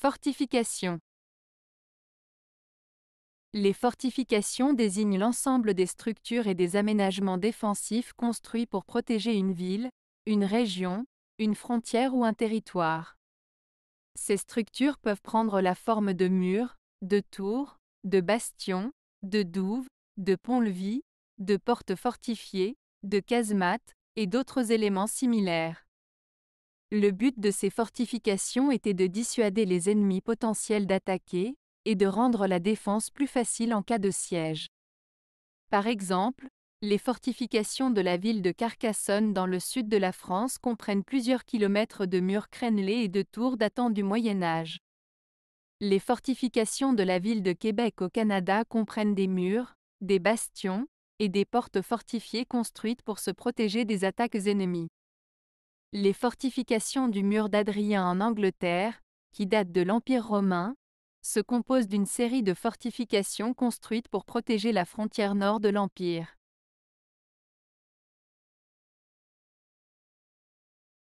Fortifications Les fortifications désignent l'ensemble des structures et des aménagements défensifs construits pour protéger une ville, une région, une frontière ou un territoire. Ces structures peuvent prendre la forme de murs, de tours, de bastions, de douves, de ponts-levis, de portes fortifiées, de casemates, et d'autres éléments similaires. Le but de ces fortifications était de dissuader les ennemis potentiels d'attaquer, et de rendre la défense plus facile en cas de siège. Par exemple, les fortifications de la ville de Carcassonne dans le sud de la France comprennent plusieurs kilomètres de murs crénelés et de tours datant du Moyen Âge. Les fortifications de la ville de Québec au Canada comprennent des murs, des bastions, et des portes fortifiées construites pour se protéger des attaques ennemies. Les fortifications du mur d'Adrien en Angleterre, qui datent de l'Empire romain, se composent d'une série de fortifications construites pour protéger la frontière nord de l'Empire.